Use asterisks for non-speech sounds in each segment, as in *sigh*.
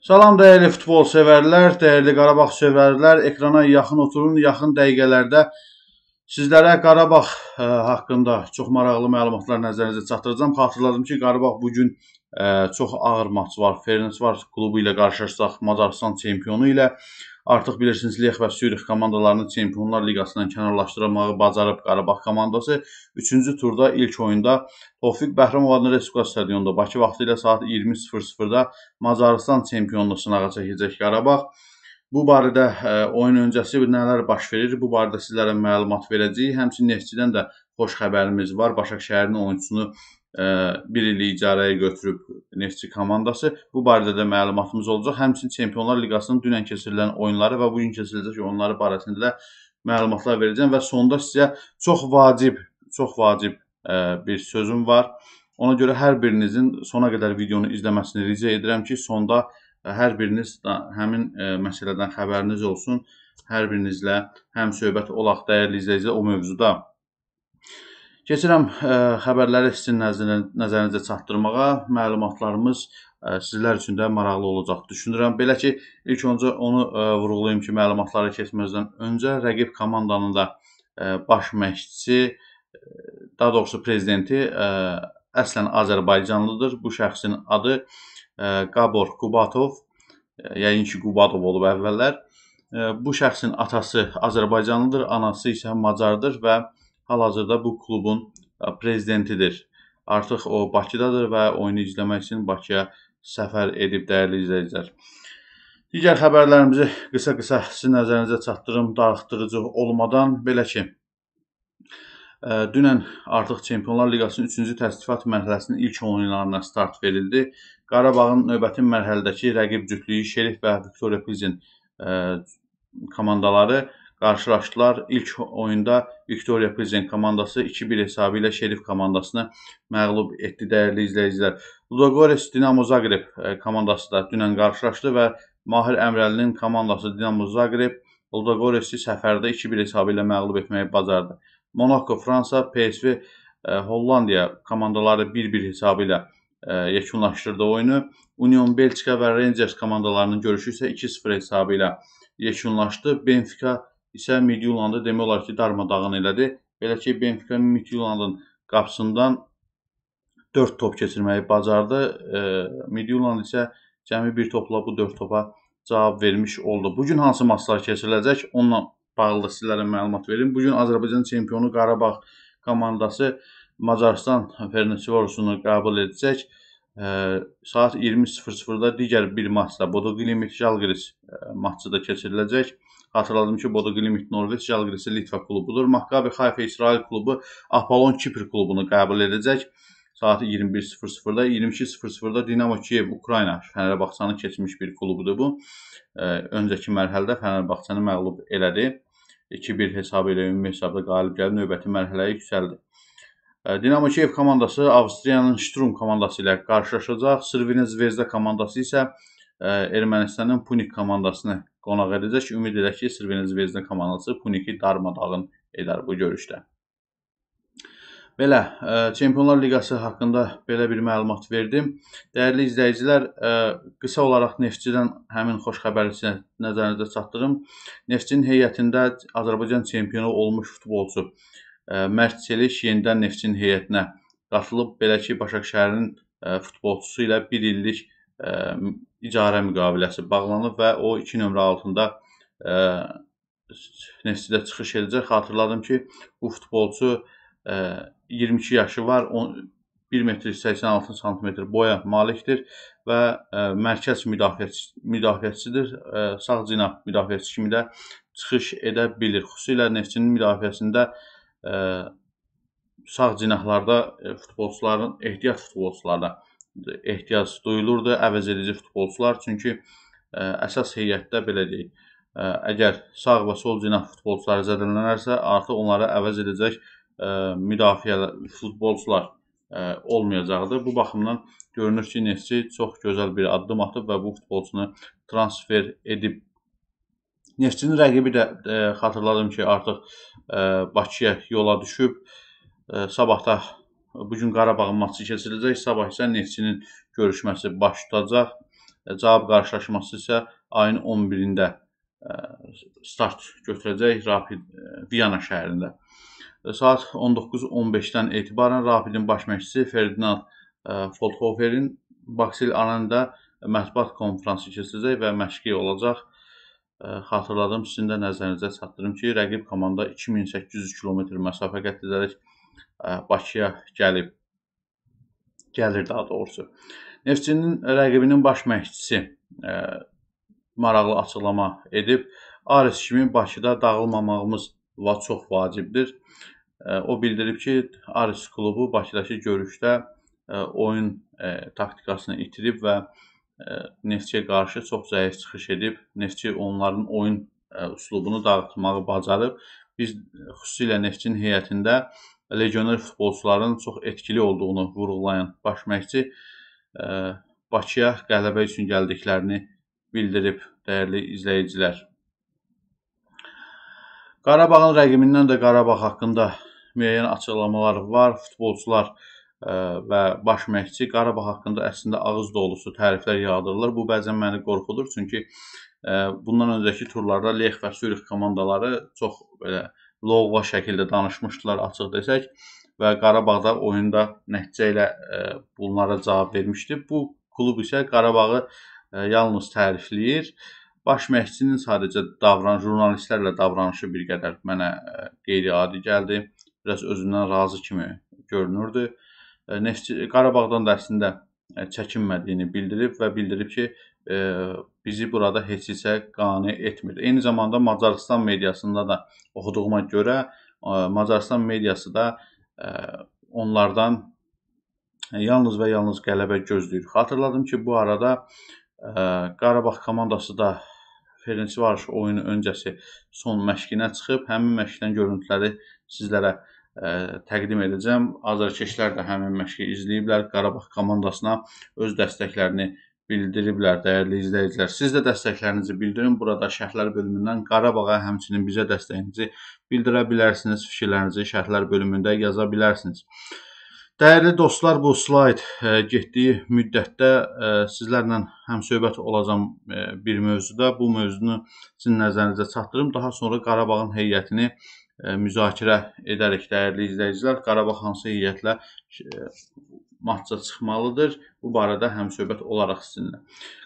Salam dəyərli futbol sevərlər, dəyərli Qarabağ sevərlər. Ekrana yaxın oturun, yaxın dəqiqələrdə sizlərə Qarabağ ə, e, haqqında çox maraqlı məlumatlar nəzərinizə çatdıracağam. Xatırladım ki, Qarabağ bu gün e, çox ağır maç var. Ferencvar klubu ilə qarşılaşacaq, Macarıstan çempionu ilə. Artıq bilirsiniz Lex və Sürix komandalarını Çempionlar Liqasından kənarlaşdırmağı bacarıb Qarabağ komandası 3-cü turda ilk oyunda Tofiq Bəhrəmov adına Respublika stadionunda Bakı vaxtı ilə saat 20:00-da Macarıstan çempionluğu sınağa çəkəcək Qarabağ. Bu barədə ə, e, oyun öncəsi nələr baş verir, bu barədə sizlərə məlumat verəcəyik. Həmçinin Neftçidən də xoş xəbərimiz var. Başakşəhərin oyunçusunu E, bir illik icarəyə götürüb Neftçi komandası. Bu barədə də məlumatımız olacaq. Həmçinin Çempionlar Liqasının dünən keçirilən oyunları və bu gün keçiriləcək oyunları barəsində də məlumatlar verəcəm və sonda sizə çox vacib, çox vacib e, bir sözüm var. Ona görə hər birinizin sona qədər videonu izləməsini rica edirəm ki, sonda e, hər biriniz həmin məsələdən xəbəriniz olsun. Hər birinizlə həm söhbət olaq dəyərli izləyicilər o mövzuda Keçirəm ə, e, xəbərləri sizin nəzərinizə çatdırmağa. Məlumatlarımız ə, e, sizlər üçün də maraqlı olacaq düşünürəm. Belə ki, ilk öncə onu ə, e, vurğulayım ki, məlumatlara keçməzdən öncə rəqib komandanın da ə, baş məşqçisi, daha doğrusu prezidenti ə, əslən Azərbaycanlıdır. Bu şəxsin adı ə, Qabor Qubatov, ə, yəqin ki, Qubatov olub əvvəllər. Ə, bu şəxsin atası Azərbaycanlıdır, anası isə Macardır və ə, hal-hazırda bu klubun e, prezidentidir. Artıq o Bakıdadır və oyunu izləmək üçün Bakıya səfər edib dəyərli izləyicilər. Digər xəbərlərimizi qısa-qısa sizin nəzərinizə çatdırım, darıxdırıcı olmadan belə ki, e, dünən artıq Çempionlar Liqasının 3-cü təsdiqat mərhələsinin ilk oyunlarına start verildi. Qarabağın növbəti mərhələdəki rəqib cütlüyü Şerif və Viktoriya Pilzin e, komandaları qarşılaşdılar. İlk oyunda Victoria Pilsen komandası 2-1 hesabı ilə Şerif komandasını məğlub etdi dəyərli izləyicilər. Ludogorets Dinamo Zagreb e, komandası da dünən qarşılaşdı və Mahir Əmrəlinin komandası Dinamo Zagreb Ludogorets səfərdə 2-1 hesabı ilə məğlub etməyi bacardı. Monaco Fransa, PSV e, Hollandiya komandaları 1-1 hesabı ilə e, yekunlaşdırdı oyunu. Union Belçika və Rangers komandalarının görüşü isə 2-0 hesabı ilə yekunlaşdı. Benfica isə Midtjyllandı demək olar ki, darmadağın elədi. Belə ki, Benfica Midtjyllandın qapısından 4 top keçirməyi bacardı. E, Midtjylland isə cəmi 1 topla bu 4 topa cavab vermiş oldu. Bu gün hansı maçlar keçiriləcək? Onunla bağlı sizlərə məlumat verim. Bu gün Azərbaycan çempionu Qarabağ komandası Macaristan Ferencvarosunu qəbul edəcək. E, saat 20:00-da digər bir maçda Bodo Glimt Žalgiris e, maçı da keçiriləcək. Xatırladım ki, Bodoglimt Norveç Jalgrisi Litva klubudur. Makkabi Hayfa İsrail klubu Apollon Kipr klubunu qəbul edəcək. Saat 21.00-da, 22.00-da Dinamo Kiyev Ukrayna Fənərbağçanı keçmiş bir klubudur bu. Öncəki mərhələdə Fənərbağçanı məğlub elədi. 2-1 hesabı ilə ümumi hesabda qalib gəlib növbəti mərhələyə yüksəldi. Dinamo Kiyev komandası Avstriyanın Sturm komandası ilə qarşılaşacaq. Sırvina Zvezda komandası isə Ermənistanın Punik komandasını qonaq edəcək. Ümid edək ki, Sirvin Zvezdin komandası Puniki darmadağın edər bu görüşdə. Belə, Çempionlar Liqası haqqında belə bir məlumat verdim. Dəyərli izləyicilər, qısa olaraq Neftçidən həmin xoş xəbəri sizə nəzərinizə çatdırım. Neftçinin heyətində Azərbaycan çempionu olmuş futbolçu Mərd Çeliş yenidən Neftçinin heyətinə qatılıb. Belə ki, Başakşəhərin futbolçusu ilə 1 illik icarə müqaviləsi bağlanıb və o 2 nömrə altında ə, e, Neftçidə çıxış edəcək. Xatırladım ki, bu futbolçu ə, e, 22 yaşı var, 1 metr 86 sm boya malikdir və ə, e, mərkəz müdafiəçi müdafiəçidir. Ə, sağ cinah müdafiəçisi kimi də çıxış edə bilir. Xüsusilə Neftçinin müdafiəsində ə, sağ cinahlarda futbolçuların ehtiyat futbolçularda ehtiyac duyulurdu əvəzedici futbolçular. Çünki ə, e, əsas heyətdə belə deyək, ə, e, əgər sağ və sol cinah futbolçuları zədələnərsə, artıq onları əvəz edəcək ə, e, müdafiə futbolçular ə, olmayacaqdı. Bu baxımdan görünür ki, Neftçi çox gözəl bir addım atıb və bu futbolçunu transfer edib. Neftçinin rəqibi də ə, xatırladım ki, artıq ə, Bakıya yola düşüb. Ə, sabah da Bugün Qarabağın maçı keçiriləcək, sabah isə Neftçinin görüşməsi baş tutacaq. E, cavab qarşılaşması isə ayın 11-də e, start götürəcək Rapid e, Viyana şəhərində. Saat 19:15-dən etibarən Rapidin baş məşqçisi Ferdinand Folthoferin Baksil Ananda mətbuat konfransı keçiriləcək və məşqi olacaq. Xatırladım, sizin də nəzərinizə çatdırım ki, rəqib komanda 2800 km məsafə qət edərək Bakıya gəlib. Gəlir daha doğrusu. Neftçinin rəqibinin baş məşqçisi maraqlı açıqlama edib. Ares kimi Bakıda dağılmamağımız çox vacibdir. O bildirib ki, Ares klubu Bakıdakı görüşdə oyun taktikasını itirib və Neftçiyə qarşı çox zəif çıxış edib. Neftçi onların oyun üslubunu dağıtmağı bacarıb. Biz xüsusilə Neftçinin heyətində legioner futbolçuların çox etkili olduğunu vurğulayan baş məşqçi e, Bakıya qələbə üçün gəldiklərini bildirib, dəyərli izləyicilər. Qarabağın rəqibindən də Qarabağ haqqında müəyyən açıqlamalar var. Futbolçular e, və baş məşqçi Qarabağ haqqında əslində ağız dolusu təriflər yağdırılır. Bu bəzən məni qorxudur, çünki e, bundan öncəki turlarda Lex və Sürix komandaları çox belə loğva şəkildə danışmışdılar açıq desək və Qarabağda oyunda nəticə ilə e, bunlara cavab vermişdi. Bu klub isə Qarabağı e, yalnız tərifləyir. Baş məşqçinin sadəcə davran jurnalistlərlə davranışı bir qədər mənə e, qeyri-adi gəldi. Biraz özündən razı kimi görünürdü. Neftçi Qarabağdan da əslində çəkinmədiyini bildirib və bildirib ki, E, bizi burada heç heçə qane etmir. Eyni zamanda Macarıstan mediasında da oxuduğuma görə e, Macarıstan mediası da e, onlardan yalnız və yalnız qələbə gözləyir. Xatırladım ki, bu arada Qarabağ komandası da Ferenci Varş oyunu öncəsi son məşqinə çıxıb. Həmin məşqdən görüntüləri sizlərə ə, təqdim edəcəm. Azərkeşlər də həmin məşqi izləyiblər. Qarabağ komandasına öz dəstəklərini bildiriblər dəyərli izləyicilər. Siz də dəstəklərinizi bildirin. Burada şərhlər bölümündən Qarabağa, həmçinin bizə dəstəyinizi bildirə bilərsiniz. Fikirlərinizi şərhlər bölümündə yaza bilərsiniz. Dəyərli dostlar, bu slayd e, getdiyi müddətdə e, sizlərlə həm söhbət olacam e, bir mövzuda. Bu mövzunu sizin nəzərinizə çatdırım. Daha sonra Qarabağın heyətini müzakirə edərək dəyərli izləyicilər Qarabağ hansı heyətlə matça çıxmalıdır. Bu barədə həmsöhbət olaraq sizinlə.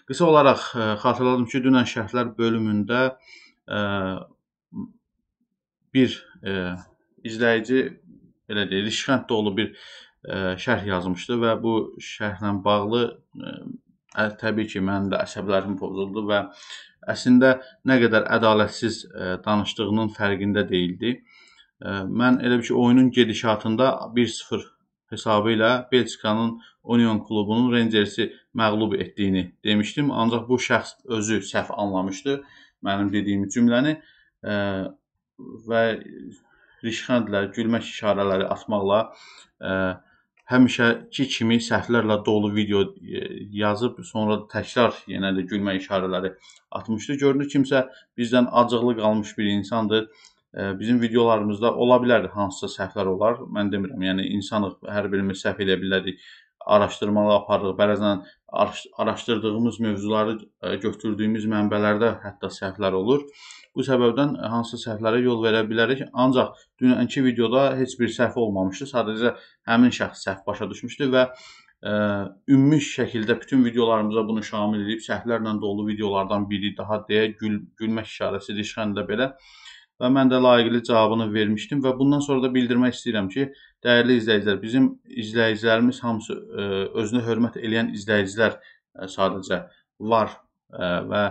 Qısa olaraq e, xatırladım ki, dünən şərhlər bölümündə ə, e, bir ə, e, izləyici belə deyək, rişxənd dolu bir ə, şərh yazmışdı və bu şərhlə bağlı ə, ə, təbii ki, mənim də əsəblərim pozuldu və əslində nə qədər ədalətsiz ə, danışdığının fərqində değildi. Ə, mən elə bir ki, oyunun gedişatında 1-0 hesabı ilə Belçikanın Union klubunun Rengersi məğlub etdiyini demişdim. Ancaq bu şəxs özü səhv anlamışdı mənim dediyim cümləni ə, və rişxəndlər, gülmək işarələri atmaqla ə, həmişəki kimi səhvlərlə dolu video e, yazıb sonra təkrar yenə də gülmək işarələri atmışdı. Görünür kimsə bizdən acıqlı qalmış bir insandır bizim videolarımızda ola bilər hansısa səhvlər olar. Mən demirəm, yəni insanıq, hər birimiz səhv edə bilərik. Araşdırmalar aparırıq, bəzən araşdırdığımız mövzuları götürdüyümüz mənbələrdə hətta səhvlər olur. Bu səbəbdən hansısa səhvlərə yol verə bilərik. Ancaq dünənki videoda heç bir səhv olmamışdı. Sadəcə həmin şəxs səhv başa düşmüşdü və ə, ümumi şəkildə bütün videolarımıza bunu şamil edib səhvlərlə dolu videolardan biri daha deyə gül, gülmək işarəsidir işxəndə belə. Ə, və mən də layiqli cavabını vermişdim və bundan sonra da bildirmək istəyirəm ki, dəyərli izləyicilər, bizim izləyicilərimiz hamısı e, özünə hörmət eləyən izləyicilər e, sadəcə var e, və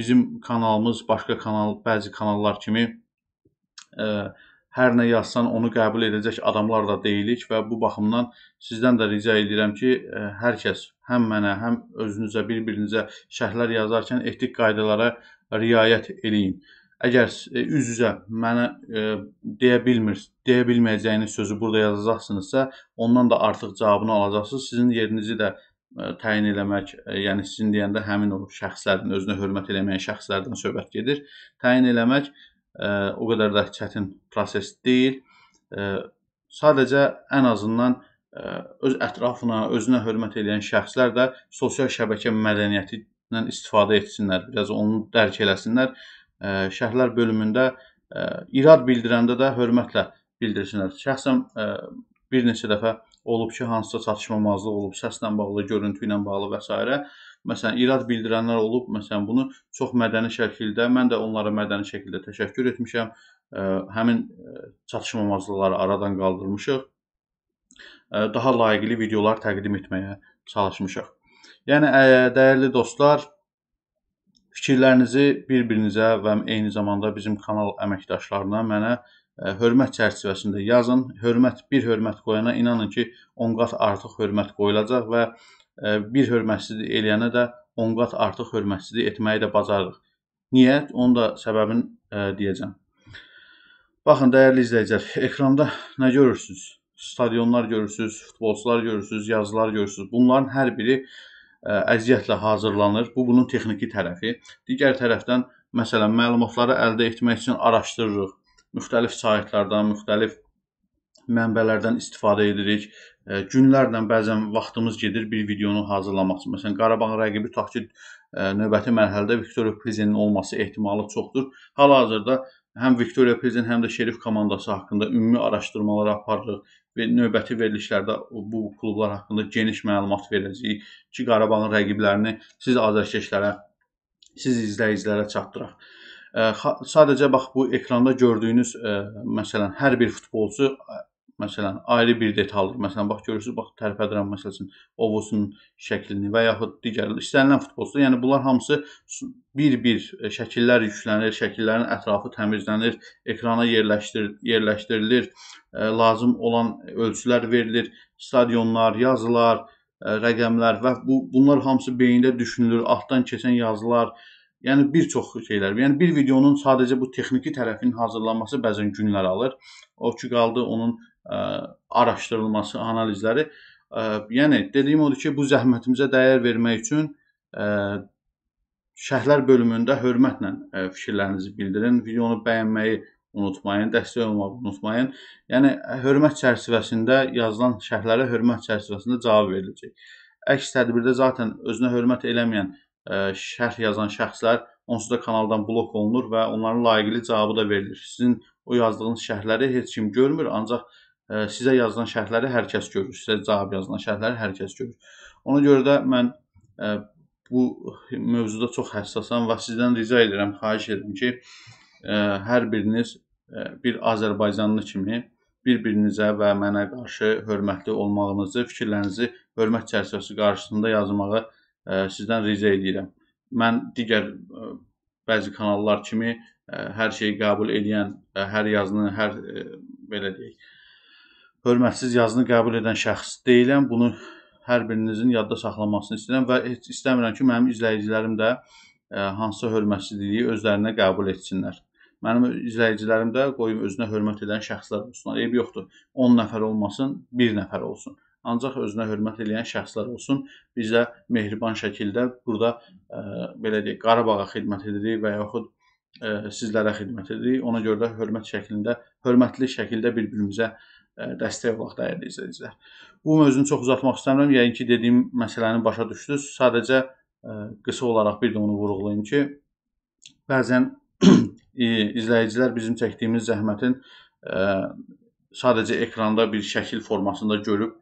bizim kanalımız başqa kanal, bəzi kanallar kimi hər nə yazsan onu qəbul edəcək adamlar da deyilik və bu baxımdan sizdən də rica edirəm ki, hər kəs həm mənə, həm özünüzə, bir-birinizə şərhlər yazarkən etik qaydalara riayət eləyin. Əgər e, üz-üzə mənə e, deyə bilmir, deyə bilməyəcəyiniz sözü burada yazacaqsınızsa, ondan da artıq cavabını alacaqsınız. Sizin yerinizi də e, təyin eləmək, yəni sizin deyəndə həmin o şəxslərdən, özünə hörmət eləməyən şəxslərdən söhbət gedir. Təyin eləmək o qədər də çətin proses deyil. Sadəcə ən azından öz ətrafına, özünə hörmət eləyən şəxslər də sosial şəbəkə mədəniyyətindən istifadə etsinlər, biraz onu dərk eləsinlər şərhlər bölümündə irad bildirəndə də hörmətlə bildirsinlər. Şəxsən bir neçə dəfə olub ki, hansısa çatışmamazlıq olub, səslə bağlı, görüntü ilə bağlı və s. Məsələn, irad bildirənlər olub, məsələn, bunu çox mədəni şəkildə, mən də onlara mədəni şəkildə təşəkkür etmişəm. Həmin çatışmamazlıqları aradan qaldırmışıq. Daha layiqli videolar təqdim etməyə çalışmışıq. Yəni ə, dəyərli dostlar, Fikirlərinizi bir-birinizə və eyni zamanda bizim kanal əməkdaşlarına, mənə e, hörmət çərçivəsində yazın. Hörmət, bir hörmət qoyana inanın ki, 10 qat artıq hörmət qoyulacaq və e, bir hörmətsizlik eləyənə də 10 qat artıq hörmətsizlik etməyi də bacarırıq. Niyə? Onun da səbəbini e, deyəcəm. Baxın, dəyərli izləyicilər, ekranda nə görürsünüz? Stadionlar görürsünüz, futbolçular görürsünüz, yazılar görürsünüz. Bunların hər biri E, əziyyətlə hazırlanır. Bu bunun texniki tərəfi. Digər tərəfdən məsələn məlumatları əldə etmək üçün araşdırırıq. Müxtəlif saytlardan, müxtəlif mənbələrdən istifadə edirik. E, günlərlə bəzən vaxtımız gedir bir videonu hazırlamaq üçün. Məsələn, Qarabağın rəqibi tutaq ki, e, növbəti mərhələdə Viktoriya Prizenin olması ehtimalı çoxdur. Hal-hazırda həm Viktoriya Prizin, həm də Şerif komandası haqqında ümumi araşdırmalar aparırıq və növbəti verilişlərdə bu klublar haqqında geniş məlumat verəcəyik ki, Qarabağın rəqiblərini siz azərkeşlərə, siz izləyicilərə çatdıraq. Ə, sadəcə bax bu ekranda gördüyünüz ə, məsələn hər bir futbolçu məsələn, ayrı bir detaldır. Məsələn, bax görürsüz, bax tərpədirəm məsəl üçün ovusun şəklini və yaxud digər istənilən futbolçular. Yəni bunlar hamısı bir-bir şəkillər yüklənir, şəkillərin ətrafı təmizlənir, ekrana yerləşdir yerləşdirilir, e, lazım olan ölçülər verilir, stadionlar, yazılar, e, rəqəmlər və bu bunlar hamısı beyində düşünülür, altdan keçən yazılar, Yəni bir çox şeylər. Yəni bir videonun sadəcə bu texniki tərəfinin hazırlanması bəzən günlər alır. O ki qaldı onun araşdırılması, analizləri. Ə, yəni dediyim odur ki, bu zəhmətimizə dəyər vermək üçün ə, şərhlər bölümündə hörmətlə ə, fikirlərinizi bildirin. Videonu bəyənməyi unutmayın, dəstək olmağı unutmayın. Yəni hörmət çərçivəsində yazılan şərhlərə hörmət çərçivəsində cavab veriləcək. Əks tədbirdə zaten özünə hörmət eləməyən ə, şərh yazan şəxslər onsuz da kanaldan blok olunur və onların layiqli cavabı da verilir. Sizin o yazdığınız şərhləri heç kim görmür, ancaq sizə yazılan şərhləri hər kəs görür. Sizə cavab yazılan şərhləri hər kəs görür. Ona görə də mən e, bu mövzuda çox həssasam və sizdən rica edirəm, xahiş edirəm ki, e, hər biriniz e, bir Azərbaycanlı kimi bir-birinizə və mənə qarşı hörmətli olmağınızı, fikirlərinizi hörmət çərçivəsi qarşısında yazmağı sizdən rica edirəm. Mən digər bəzi kanallar kimi hər şeyi qəbul edən, hər yazını, hər belə deyək, hörmətsiz yazını qəbul edən şəxs deyiləm. Bunu hər birinizin yadda saxlamasını istəyirəm və heç istəmirəm ki, mənim izləyicilərim də e, hansısa hörmətsizliyi özlərinə qəbul etsinlər. Mənim izləyicilərim də qoyum özünə hörmət edən şəxslər olsunlar. Eybi yoxdur. 10 nəfər olmasın, 1 nəfər olsun. Ancaq özünə hörmət edən şəxslər olsun. Biz də mehriban şəkildə burada ə, e, belə deyək, Qarabağa xidmət edirik və yaxud ə, e, sizlərə xidmət edirik. Ona görə də hörmət şəklində, hörmətli şəkildə bir-birimizə dəstək vaxt dəyərli izləyicilər. Bu mövzunu çox uzatmaq istəmirəm. Yəqin ki, dediyim məsələni başa düşdünüz. Sadəcə qısa olaraq bir də onu vurğulayım ki, bəzən *clears throat* izləyicilər bizim çəkdiyimiz zəhmətin sadəcə ekranda bir şəkil formasında görüb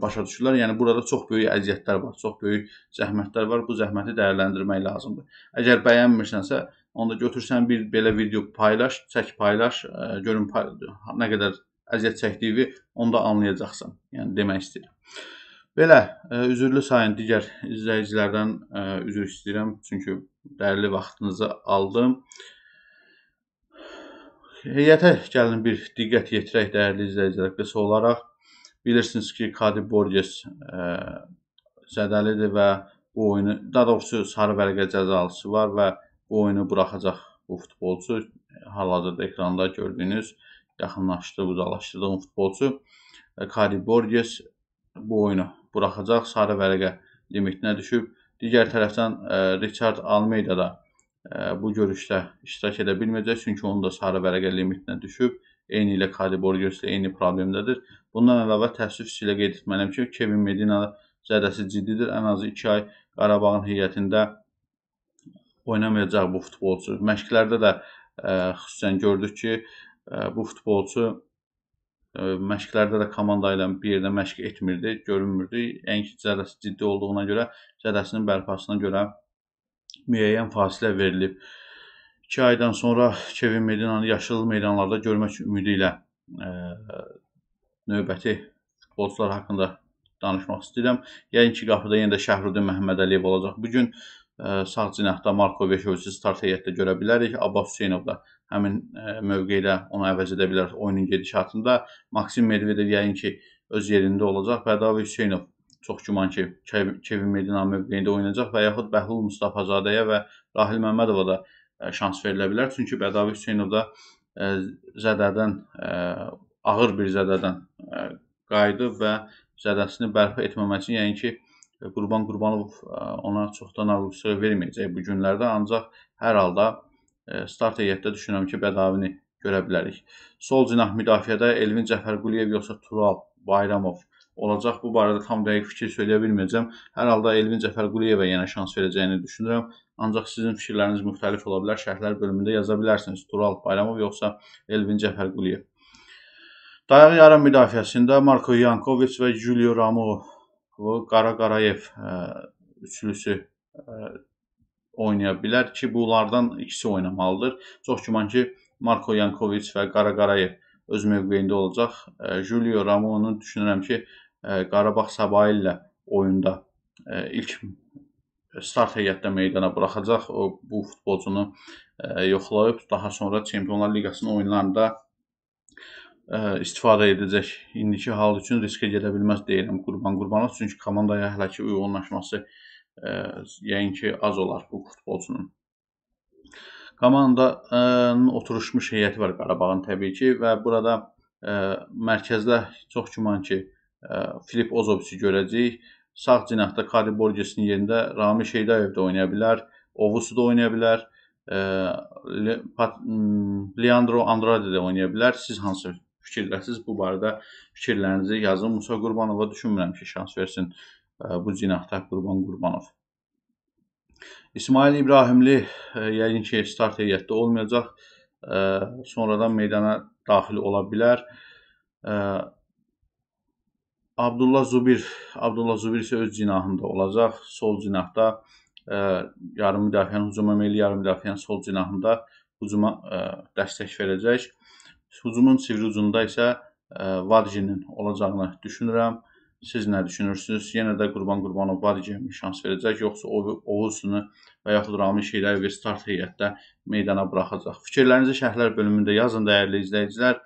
başa düşürlər. Yəni burada çox böyük əziyyətlər var, çox böyük zəhmətlər var. Bu zəhməti dəyərləndirmək lazımdır. Əgər bəyənmirsənsə, onda götürsən bir belə video paylaş, çək paylaş, görün pay nə qədər əziyyət çəkdiyi onu da anlayacaqsan. Yəni demək istəyirəm. Belə, ə, e, üzürlü sayın digər izləyicilərdən ə, e, üzr istəyirəm, çünki dəyərli vaxtınızı aldım. Heyətə gəlin bir diqqət yetirək dəyərli izləyicilər qısa olaraq. Bilirsiniz ki, Kadi Borges ə, e, zədəlidir və bu oyunu, daha doğrusu sarı vərəqə cəzalısı var və bu oyunu buraxacaq bu futbolçu hal-hazırda ekranda gördüyünüz yaxınlaşdı, ucalaşdırdığım futbolçu e, Kari Borges bu oyunu buraxacaq. Sarı vərəqə limitinə düşüb. Digər tərəfdən e, Richard Almeida da e, bu görüşdə iştirak edə bilməyəcək çünki onun da sarı vərəqə limitinə düşüb. Eyni ilə Kari Borges ilə eyni problemdədir. Bundan əlavə təəssüf ilə qeyd etməliyəm ki, Kevin Medina zədəsi ciddidir. Ən azı 2 ay Qarabağın heyətində oynamayacaq bu futbolçu. Məşqlərdə də ə, xüsusən gördük ki, bu futbolçu e, məşqlərdə də komanda ilə bir yerdə məşq etmirdi, görünmürdü. Yəqin ki, zərəsi ciddi olduğuna görə, zərəsinin bərpasına görə müəyyən fasilə verilib. 2 aydan sonra Kevin Medinanı yaşıl meydanlarda görmək ümidi ilə ə, e, növbəti futbolçular haqqında danışmaq istəyirəm. Yəqin ki, qapıda yenə də Şəhrudin Məhəmmədəliyev olacaq. Bu gün sağ cinahda Marko Veşovic'i start heyətdə görə bilərik. Abbas Hüseynov da həmin mövqeydə onu əvəz edə bilər oyunun gedişatında. Maksim Medvedev yəqin ki, öz yerində olacaq. Bədavi Hüseynov çox güman ki, Kevin Medina mövqeyində oynayacaq və yaxud Bəhlul Mustafazadəyə və Rahil Məmmədova da şans verilə bilər. Çünki Bədavi Hüseynov da zədədən ağır bir zədədən qayıdıb və zədəsini bərpa etməmək üçün yəqin ki, E, Qurban Qurbanov e, ona çoxdan auksion verməyəcək bu günlərdə, ancaq hər halda e, start heyətdə düşünürəm ki, bədavini görə bilərik. Sol cinah müdafiədə Elvin Cəfərquliyev yoxsa Tural Bayramov olacaq. Bu barədə tam dəqiq fikir söyləyə bilməyəcəm. Hər halda Elvin Cəfərquliyevə yenə şans verəcəyini düşünürəm. Ancaq sizin fikirləriniz müxtəlif ola bilər. Şərhlər bölümündə yaza bilərsiniz. Tural Bayramov yoxsa Elvin Cəfərquliyev. Dayaq yarım müdafiəsində Marko Yankovic və Julio Ramo və Qara Qarayev e, üçlüsü e, oynaya bilər ki, bunlardan ikisi oynamalıdır. Çox güman ki, Marko Yankovic və Qara Qarayev öz mövqeyində olacaq. E, Julio Ramonu düşünürəm ki, Qarabağ Sabahı ilə oyunda ilk start heyətdə meydana buraxacaq. O bu futbolçunu yoxlayıb daha sonra Çempionlar Liqasının oyunlarında ə, istifadə edəcək. İndiki hal üçün riskə gedə bilməz deyirəm Qurban Qurbanov, çünki komandaya hələ ki uyğunlaşması ə, yəqin ki az olar bu futbolçunun. Komandanın oturuşmuş heyəti var Qarabağın təbii ki və burada ə, mərkəzdə çox güman ki ə, Filip Ozovici görəcəyik. Sağ cinahda Kadi Borgesin yerində Rami Şeydayev də oynaya bilər, Ovusu da oynaya bilər. Ə, Leandro Andrade də oynaya bilər. Siz hansı fikirləsiz bu barədə fikirlərinizi yazın. Musa Qurbanova düşünmürəm ki, şans versin e, bu cinahda Qurban Qurbanov. İsmail İbrahimli e, yəqin ki, start heyətdə olmayacaq. E, sonradan meydana daxil ola bilər. Abdullah Zubir, Abdullah Zubir isə öz cinahında olacaq. Sol cinahda yarım müdafiənin hücum əməli, yarım müdafiənin sol cinahında hücuma dəstək verəcək. Sucumun sivri ucunda isə e, vadicinin olacağını düşünürəm. Siz nə düşünürsünüz? Yenə də Qurban Qurbanov vadigiyə mi şans verəcək, yoxsa Oğuzunu və yaxud Ramin Şeyləvi və start heyətdə meydana buraxacaq? Fikirlərinizi şərhlər bölümündə yazın, dəyərli izləyicilər.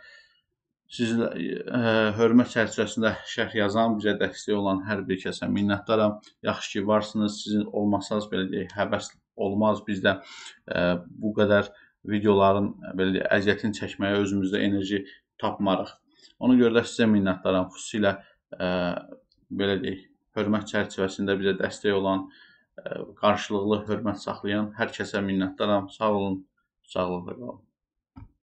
Siz ə, e, hörmət çərçivəsində şərh yazan, bizə dəstək olan hər bir kəsə minnətdaram. Yaxşı ki, varsınız. Sizin olmasanız belə deyək, həvəs olmaz bizdə ə, e, bu qədər videoların e, belə deyək, əziyyətini çəkməyə özümüzdə enerji tapmarıq. Ona görə də sizə minnətdaram. Xüsusilə ə, e, belə deyək, hörmət çərçivəsində bizə dəstək olan, ə, e, qarşılıqlı hörmət saxlayan hər kəsə minnətdaram. Sağ olun, sağlıqla qalın.